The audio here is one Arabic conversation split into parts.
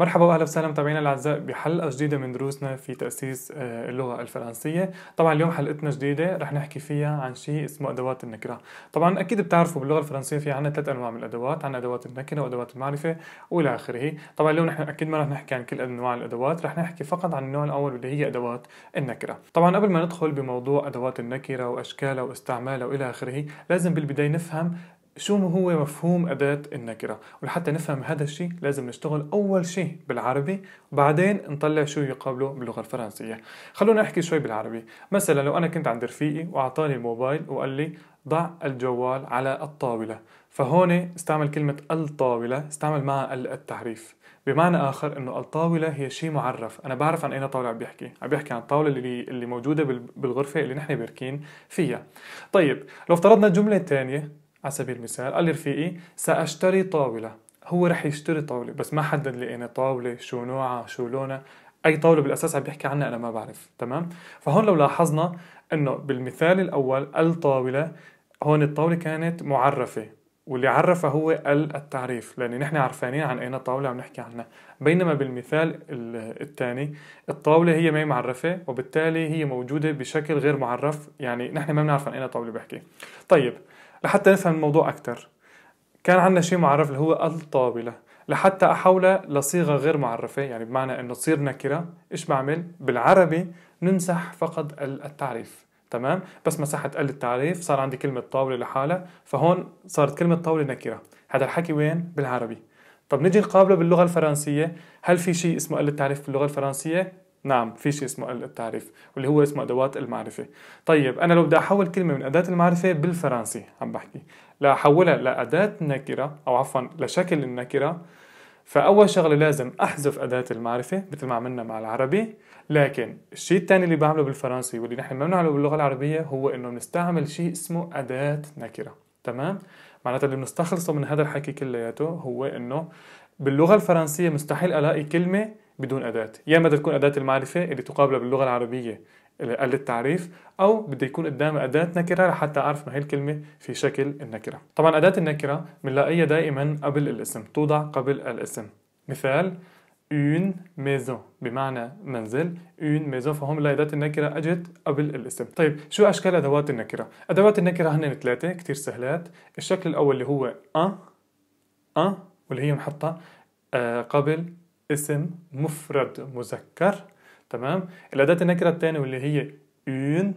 مرحبا واهلا وسهلا متابعينا الاعزاء بحلقه جديده من دروسنا في تاسيس آه، اللغه الفرنسيه، طبعا اليوم حلقتنا جديده رح نحكي فيها عن شيء اسمه ادوات النكره، طبعا اكيد بتعرفوا باللغه الفرنسيه في عنا ثلاث انواع من الادوات، عندنا ادوات النكره وادوات المعرفه والى اخره، طبعا اليوم نحن اكيد ما رح نحكي عن كل انواع الادوات، رح نحكي فقط عن النوع الاول اللي هي ادوات النكره، طبعا قبل ما ندخل بموضوع ادوات النكره واشكالها واستعمالها والى اخره، لازم بالبدايه نفهم شو هو مفهوم أداة النكرة ولحتى نفهم هذا الشيء لازم نشتغل أول شيء بالعربي وبعدين نطلع شو يقابله باللغة الفرنسية خلونا نحكي شوي بالعربي مثلا لو أنا كنت عند رفيقي وأعطاني الموبايل وقال لي ضع الجوال على الطاولة فهون استعمل كلمة الطاولة استعمل معها التعريف بمعنى آخر إنه الطاولة هي شيء معرف أنا بعرف عن أين طاولة عم بيحكي عم بيحكي عن الطاولة اللي, اللي موجودة بالغرفة اللي نحن باركين فيها طيب لو افترضنا جملة تانية على سبيل المثال قال لي رفيقي سأشتري طاولة هو رح يشتري طاولة بس ما حدد لي أنا طاولة شو نوعها شو لونها أي طاولة بالأساس عم بيحكي عنها أنا ما بعرف تمام فهون لو لاحظنا أنه بالمثال الأول الطاولة هون الطاولة كانت معرفة واللي عرفه هو التعريف لان نحن عرفانين عن اين طاوله عم نحكي عنها بينما بالمثال الثاني الطاوله هي ما هي معرفه وبالتالي هي موجوده بشكل غير معرف يعني نحن ما بنعرف عن اين طاوله بحكي طيب لحتى نفهم الموضوع اكثر كان عندنا شيء معرف اللي هو الطاوله لحتى احولها لصيغه غير معرفه يعني بمعنى انه تصير نكره ايش بعمل بالعربي نمسح فقط التعريف تمام بس مسحت قل التعريف صار عندي كلمه طاوله لحالها فهون صارت كلمه طاوله نكره هذا الحكي وين بالعربي طب نجي نقابله باللغه الفرنسيه هل في شيء اسمه قل التعريف باللغه الفرنسيه نعم في شيء اسمه قل التعريف واللي هو اسمه ادوات المعرفه طيب انا لو بدي احول كلمه من اداه المعرفه بالفرنسي عم بحكي لاحولها لاداه نكره او عفوا لشكل النكره فأول شغلة لازم أحذف أداة المعرفة مثل ما عملنا مع العربي لكن الشيء الثاني اللي بعمله بالفرنسي واللي نحن ما بنعمله باللغة العربية هو إنه بنستعمل شيء اسمه أداة نكرة تمام؟ معناتها اللي بنستخلصه من هذا الحكي كلياته هو إنه باللغة الفرنسية مستحيل ألاقي كلمة بدون أداة يا ما تكون أداة المعرفة اللي تقابلها باللغة العربية قل التعريف او بده يكون قدامي اداه نكره لحتى اعرف انه هي الكلمه في شكل النكره طبعا اداه النكره بنلاقيها دائما قبل الاسم توضع قبل الاسم مثال اون ميزون بمعنى منزل اون ميزون فهم اداه النكره اجت قبل الاسم طيب شو اشكال ادوات النكره ادوات النكره هن ثلاثه كتير سهلات الشكل الاول اللي هو ان ان واللي هي محطه آه، قبل اسم مفرد مذكر تمام الأداة النكرة الثانية واللي هي اون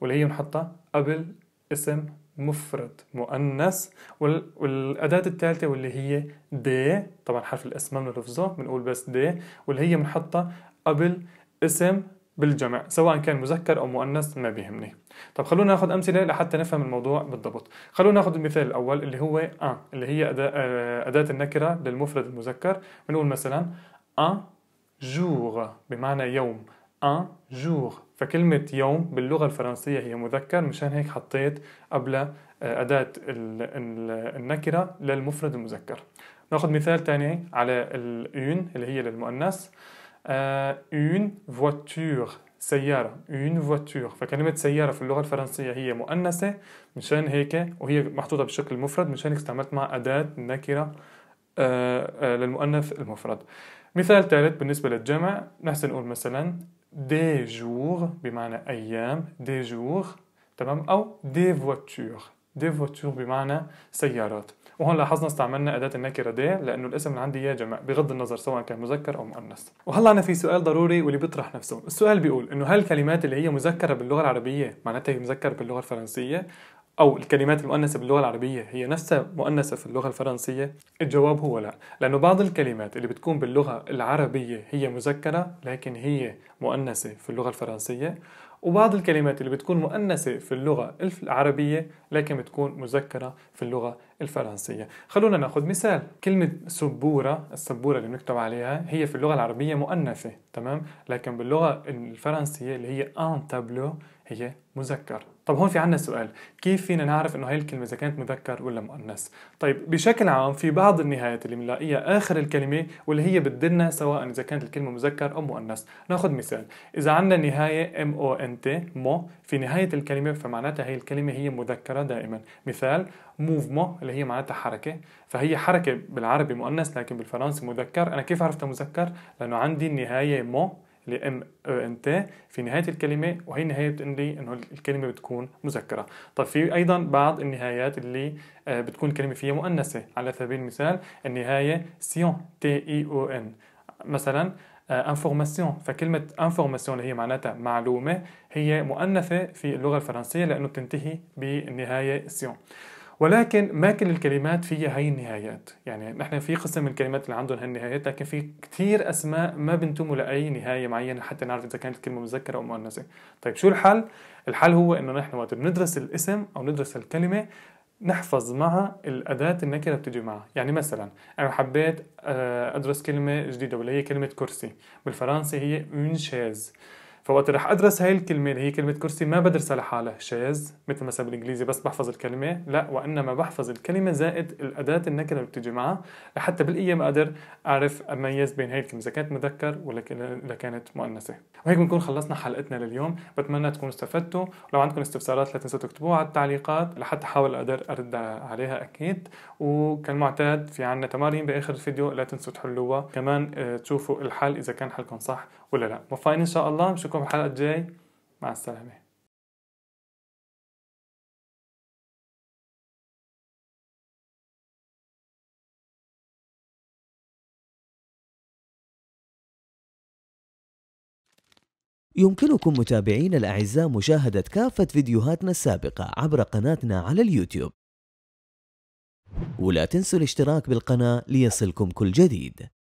واللي هي بنحطها قبل اسم مفرد مؤنث والأداة الثالثة واللي هي دي طبعا حرف الاسم ما بنلفظه بنقول بس دي واللي هي بنحطها قبل اسم بالجمع سواء كان مذكر أو مؤنث ما بيهمني طب خلونا ناخذ أمثلة لحتى نفهم الموضوع بالضبط خلونا ناخذ المثال الأول اللي هو أن اللي هي أداة, آه، أداة النكرة للمفرد المذكر بنقول مثلا أن جور بمعنى يوم ان جور فكلمة يوم باللغة الفرنسية هي مذكر مشان هيك حطيت قبل آه، أداة النكرة للمفرد المذكر ناخذ مثال تاني على الون اللي هي للمؤنث آه، اون فواتور سيارة اون فواتور فكلمة سيارة في اللغة الفرنسية هي مؤنثة مشان هيك وهي محطوطة بشكل مفرد مشان هيك استعملت مع أداة نكرة آه، آه، للمؤنث المفرد مثال ثالث بالنسبة للجمع نحسن نقول مثلا دي جور بمعنى أيام دي جور تمام أو دي فواتور دي فواتور بمعنى سيارات وهون لاحظنا استعملنا أداة النكرة دي لأنه الاسم اللي عندي إياه جمع بغض النظر سواء كان مذكر أو مؤنث وهلا أنا في سؤال ضروري واللي بيطرح نفسه السؤال بيقول إنه هل الكلمات اللي هي مذكرة باللغة العربية معناتها هي مذكرة باللغة الفرنسية أو الكلمات المؤنثة باللغة العربية هي نفسها مؤنثة في اللغة الفرنسية؟ الجواب هو لا، لأنه بعض الكلمات اللي بتكون باللغة العربية هي مذكرة لكن هي مؤنثة في اللغة الفرنسية، وبعض الكلمات اللي بتكون مؤنثة في اللغة العربية لكن بتكون مذكرة في اللغة الفرنسية خلونا ناخذ مثال كلمة سبورة السبورة اللي بنكتب عليها هي في اللغة العربية مؤنثة تمام لكن باللغة الفرنسية اللي هي ان تابلو هي إيه؟ مذكر طب هون في عنا سؤال كيف فينا نعرف انه هاي الكلمه اذا كانت مذكر ولا مؤنث طيب بشكل عام في بعض النهايات اللي بنلاقيها اخر الكلمه واللي هي بتدلنا سواء اذا كانت الكلمه مذكر او مؤنث ناخذ مثال اذا عندنا نهايه ام او ان تي مو في نهايه الكلمه فمعناتها هي الكلمه هي مذكره دائما مثال موفمون اللي هي معناتها حركه فهي حركه بالعربي مؤنث لكن بالفرنسي مذكر انا كيف عرفتها مذكر لانه عندي النهايه مو اللي ام او ان تي في نهايه الكلمه وهي النهايه بتقول لي انه الكلمه بتكون مذكره طب في ايضا بعض النهايات اللي آه، بتكون الكلمه فيها مؤنثه على سبيل المثال النهايه سيون تي اي او ان مثلا انفورماسيون آه، فكلمة انفورماسيون اللي هي معناتها معلومة هي مؤنثة في اللغة الفرنسية لأنه بتنتهي بالنهاية سيون ولكن ما كل الكلمات فيها هي النهايات يعني نحن في قسم من الكلمات اللي عندهم هالنهايات لكن في كثير اسماء ما بنتموا لاي نهايه معينه حتى نعرف اذا كانت الكلمه مذكره او مؤنثه طيب شو الحل الحل هو انه نحن وقت بندرس الاسم او ندرس الكلمه نحفظ معها الأداة النكرة اللي بتجي معها يعني مثلا أنا حبيت آه، أدرس كلمة جديدة واللي هي كلمة كرسي بالفرنسي هي منشيز فوقت رح ادرس هاي الكلمه اللي هي كلمه كرسي ما بدرسها لحالها شاز مثل مثلا بالانجليزي بس بحفظ الكلمه لا وانما بحفظ الكلمه زائد الاداه النكره اللي بتجي معها لحتى بالايام اقدر اعرف اميز بين هاي الكلمه اذا كانت مذكر ولا اذا كانت مؤنثه وهيك بنكون خلصنا حلقتنا لليوم بتمنى تكونوا استفدتوا ولو عندكم استفسارات لا تنسوا تكتبوها على التعليقات لحتى احاول اقدر ارد عليها اكيد وكالمعتاد في عنا تمارين باخر الفيديو لا تنسوا تحلوها كمان آه، تشوفوا الحل اذا كان حلكم صح ولا لا وفاين ان شاء الله نشوفكم الحلقه الجاي مع السلامه يمكنكم متابعينا الأعزاء مشاهدة كافة فيديوهاتنا السابقة عبر قناتنا على اليوتيوب ولا تنسوا الاشتراك بالقناة ليصلكم كل جديد